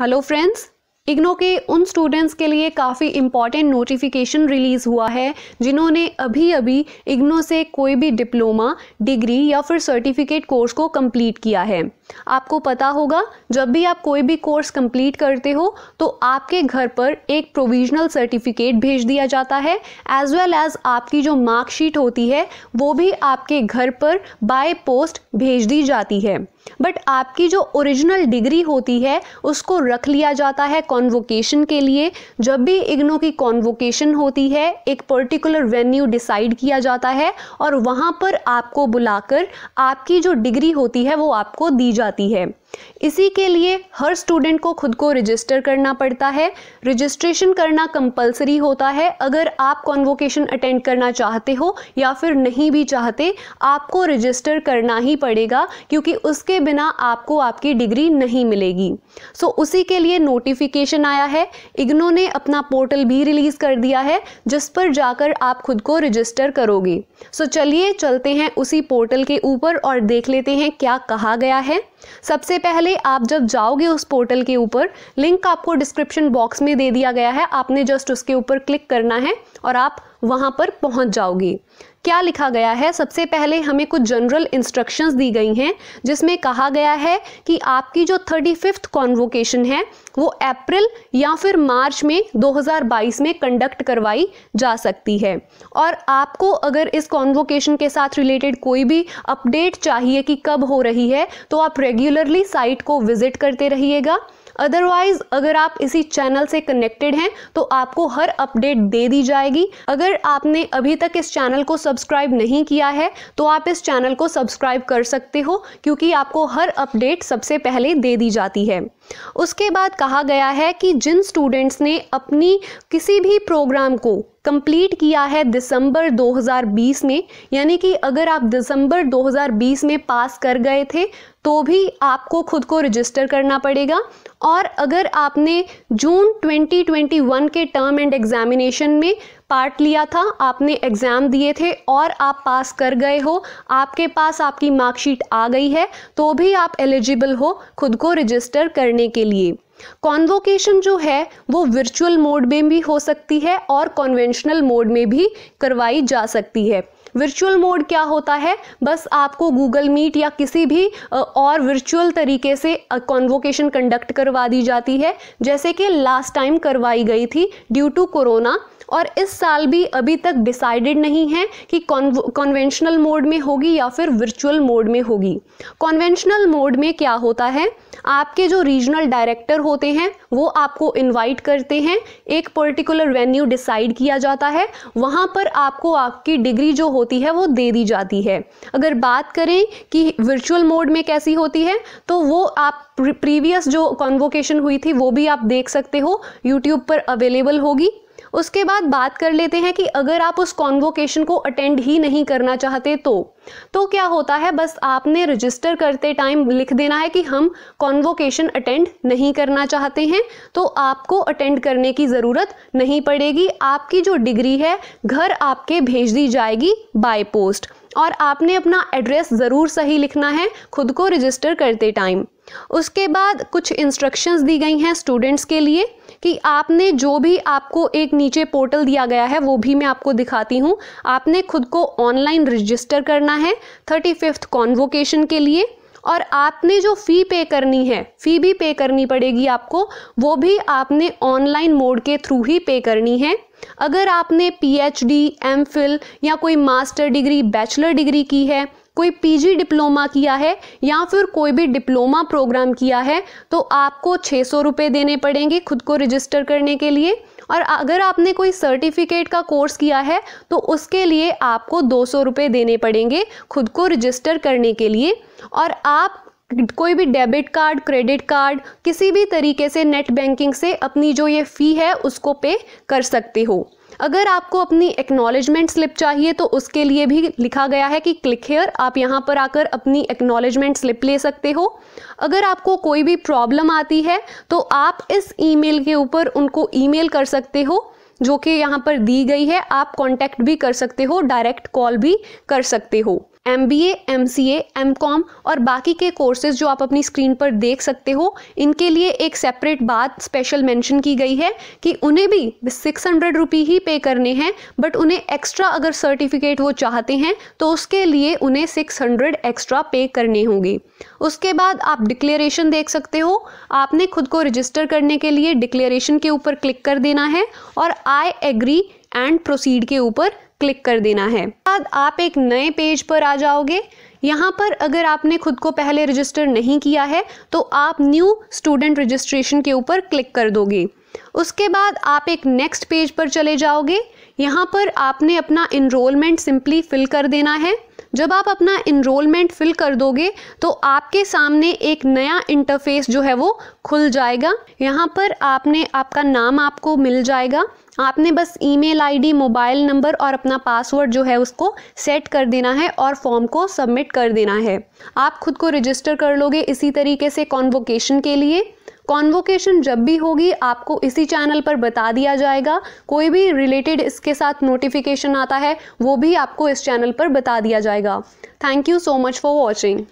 hello friends IGNOU के उन students के लिए काफ़ी इम्पॉर्टेंट नोटिफिकेशन रिलीज़ हुआ है जिन्होंने अभी अभी इग्नो से कोई भी डिप्लोमा डिग्री या फिर सर्टिफिकेट कोर्स को कंप्लीट किया है आपको पता होगा जब भी आप कोई भी कोर्स कंप्लीट करते हो तो आपके घर पर एक प्रोविजनल सर्टिफिकेट भेज दिया जाता है एज वेल एज आपकी जो मार्कशीट होती है वो भी आपके घर पर बाय पोस्ट भेज दी जाती है बट आपकी जो ओरिजिनल डिग्री होती है उसको रख लिया जाता है कॉन्वोकेशन के लिए जब भी इग्नो की कॉन्वोकेशन होती है एक पर्टिकुलर वेन्यू डिसाइड किया जाता है और वहाँ पर आपको बुलाकर आपकी जो डिग्री होती है वो आपको दी जाती है इसी के लिए हर स्टूडेंट को खुद को रजिस्टर करना पड़ता है रजिस्ट्रेशन करना कंपलसरी होता है अगर आप कॉन्वोकेशन अटेंड करना चाहते हो या फिर नहीं भी चाहते आपको रजिस्टर करना ही पड़ेगा क्योंकि उसके बिना आपको आपकी डिग्री नहीं मिलेगी सो so, उसी के लिए नोटिफिकेशन आया है इग्नो ने अपना पोर्टल भी रिलीज़ कर दिया है जिस पर जाकर आप खुद को रजिस्टर करोगे सो so, चलिए चलते हैं उसी पोर्टल के ऊपर और देख लेते हैं क्या कहा गया है सबसे पहले आप जब जाओगे उस पोर्टल के ऊपर लिंक आपको डिस्क्रिप्शन बॉक्स में दे दिया गया है आपने जस्ट उसके ऊपर क्लिक करना है और आप वहाँ पर पहुँच जाओगी क्या लिखा गया है सबसे पहले हमें कुछ जनरल इंस्ट्रक्शंस दी गई हैं जिसमें कहा गया है कि आपकी जो थर्टी फिफ्थ कॉन्वोकेशन है वो अप्रैल या फिर मार्च में 2022 में कंडक्ट करवाई जा सकती है और आपको अगर इस कॉन्वोकेशन के साथ रिलेटेड कोई भी अपडेट चाहिए कि कब हो रही है तो आप रेगुलरली साइट को विजिट करते रहिएगा अदरवाइज अगर आप इसी चैनल से कनेक्टेड हैं तो आपको हर अपडेट दे दी जाएगी अगर आपने अभी तक इस चैनल को सब्सक्राइब नहीं किया है तो आप इस चैनल को सब्सक्राइब कर सकते हो क्योंकि आपको हर अपडेट सबसे पहले दे दी जाती है उसके बाद कहा गया है कि जिन स्टूडेंट्स ने अपनी किसी भी प्रोग्राम को कंप्लीट किया है दिसंबर 2020 में यानी कि अगर आप दिसंबर 2020 में पास कर गए थे तो भी आपको खुद को रजिस्टर करना पड़ेगा और अगर आपने जून 2021 के टर्म एंड एग्जामिनेशन में पार्ट लिया था आपने एग्ज़ाम दिए थे और आप पास कर गए हो आपके पास आपकी मार्कशीट आ गई है तो भी आप एलिजिबल हो खुद को रजिस्टर करने के लिए कॉन्वोकेशन जो है वो वर्चुअल मोड में भी हो सकती है और कॉन्वेंशनल मोड में भी करवाई जा सकती है वर्चुअल मोड क्या होता है बस आपको गूगल मीट या किसी भी और वर्चुअल तरीके से कॉन्वोकेशन कंडक्ट करवा दी जाती है जैसे कि लास्ट टाइम करवाई गई थी ड्यू टू कोरोना और इस साल भी अभी तक डिसाइडेड नहीं है कि कॉन्वेंशनल मोड में होगी या फिर वर्चुअल मोड में होगी कॉन्वेंशनल मोड में क्या होता है आपके जो रीजनल डायरेक्टर होते हैं वो आपको इनवाइट करते हैं एक पर्टिकुलर वेन्यू डिसाइड किया जाता है वहाँ पर आपको आपकी डिग्री जो हो होती है वो दे दी जाती है अगर बात करें कि वर्चुअल मोड में कैसी होती है तो वो आप प्रीवियस जो कॉन्वोकेशन हुई थी वो भी आप देख सकते हो यूट्यूब पर अवेलेबल होगी उसके बाद बात कर लेते हैं कि अगर आप उस कॉन्वोकेशन को अटेंड ही नहीं करना चाहते तो तो क्या होता है बस आपने रजिस्टर करते टाइम लिख देना है कि हम कॉन्वोकेशन अटेंड नहीं करना चाहते हैं तो आपको अटेंड करने की ज़रूरत नहीं पड़ेगी आपकी जो डिग्री है घर आपके भेज दी जाएगी बाय पोस्ट और आपने अपना एड्रेस ज़रूर सही लिखना है खुद को रजिस्टर करते टाइम उसके बाद कुछ इंस्ट्रक्शंस दी गई हैं स्टूडेंट्स के लिए कि आपने जो भी आपको एक नीचे पोर्टल दिया गया है वो भी मैं आपको दिखाती हूँ आपने खुद को ऑनलाइन रजिस्टर करना है थर्टी फिफ्थ कॉन्वोकेशन के लिए और आपने जो फ़ी पे करनी है फ़ी भी पे करनी पड़ेगी आपको वो भी आपने ऑनलाइन मोड के थ्रू ही पे करनी है अगर आपने पीएचडी, एमफिल या कोई मास्टर डिग्री बैचलर डिग्री की है कोई पीजी डिप्लोमा किया है या फिर कोई भी डिप्लोमा प्रोग्राम किया है तो आपको छः सौ रुपये देने पड़ेंगे खुद को रजिस्टर करने के लिए और अगर आपने कोई सर्टिफिकेट का कोर्स किया है तो उसके लिए आपको दो सौ रुपये देने पड़ेंगे खुद को रजिस्टर करने के लिए और आप कोई भी डेबिट कार्ड क्रेडिट कार्ड किसी भी तरीके से नेट बैंकिंग से अपनी जो ये फ़ी है उसको पे कर सकते हो अगर आपको अपनी एक्नॉलेजमेंट स्लिप चाहिए तो उसके लिए भी लिखा गया है कि क्लिक हेयर आप यहाँ पर आकर अपनी एक्नॉलेजमेंट स्लिप ले सकते हो अगर आपको कोई भी प्रॉब्लम आती है तो आप इस ईमेल के ऊपर उनको ईमेल कर सकते हो जो कि यहाँ पर दी गई है आप कांटेक्ट भी कर सकते हो डायरेक्ट कॉल भी कर सकते हो M B M C M com और बाकी के कोर्सेज जो आप अपनी स्क्रीन पर देख सकते हो इनके लिए एक सेपरेट बात स्पेशल मेंशन की गई है कि उन्हें भी सिक्स हंड्रेड रुपी ही पे करने हैं बट उन्हें एक्स्ट्रा अगर सर्टिफिकेट वो चाहते हैं तो उसके लिए उन्हें सिक्स हंड्रेड एक्स्ट्रा पे करने होंगे उसके बाद आप डिक्लेरेशन देख सकते हो आपने खुद को रजिस्टर करने के लिए डिक्लेरेशन के ऊपर क्लिक कर देना है और आई एग्री एंड प्रोसीड के ऊपर क्लिक कर देना है बाद आप एक नए पेज पर आ जाओगे यहाँ पर अगर आपने खुद को पहले रजिस्टर नहीं किया है तो आप न्यू स्टूडेंट रजिस्ट्रेशन के ऊपर क्लिक कर दोगे उसके बाद आप एक नेक्स्ट पेज पर चले जाओगे यहाँ पर आपने अपना इनरोलमेंट सिंपली फिल कर देना है जब आप अपना इनरोलमेंट फिल कर दोगे तो आपके सामने एक नया इंटरफेस जो है वो खुल जाएगा यहाँ पर आपने आपका नाम आपको मिल जाएगा आपने बस ईमेल आईडी, मोबाइल नंबर और अपना पासवर्ड जो है उसको सेट कर देना है और फॉर्म को सबमिट कर देना है आप खुद को रजिस्टर कर लोगे इसी तरीके से कॉन्वोकेशन के लिए कॉन्वोकेशन जब भी होगी आपको इसी चैनल पर बता दिया जाएगा कोई भी रिलेटेड इसके साथ नोटिफिकेशन आता है वो भी आपको इस चैनल पर बता दिया जाएगा thank you so much for watching